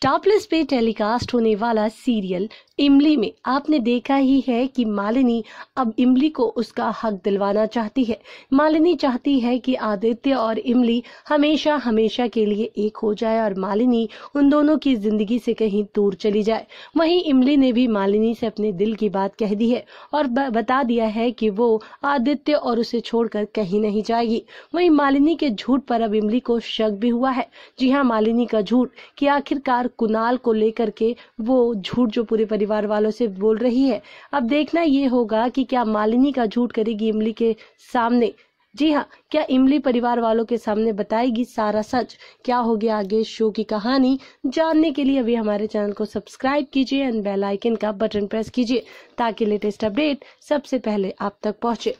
star plus पे telecast होने वाला सीरियल इमली में आपने देखा ही है कि मालिनी अब इमली को उसका हक दिलवाना चाहती है मालिनी चाहती है कि आदित्य और इमली हमेशा हमेशा के लिए एक हो जाए और मालिनी उन दोनों की जिंदगी से कहीं दूर चली जाए वहीं इमली ने भी मालिनी से अपने दिल की बात कह दी है और बता दिया है कि वो आदित्य और उसे छोड़कर कहीं नहीं जाएगी वहीं मालिनी के झूठ पर अब इमली को शक भी हुआ है जी हाँ मालिनी का झूठ कि आखिरकार कुनाल कुणाल को लेकर के वो झूठ जो पूरे परिवार वालों से बोल रही है अब देखना ये होगा कि क्या मालिनी का झूठ करेगी इमली के सामने जी हाँ क्या इमली परिवार वालों के सामने बताएगी सारा सच क्या हो गया आगे शो की कहानी जानने के लिए अभी हमारे चैनल को सब्सक्राइब कीजिए एंड बेल आइकन का बटन प्रेस कीजिए ताकि लेटेस्ट अपडेट सबसे पहले आप तक पहुंचे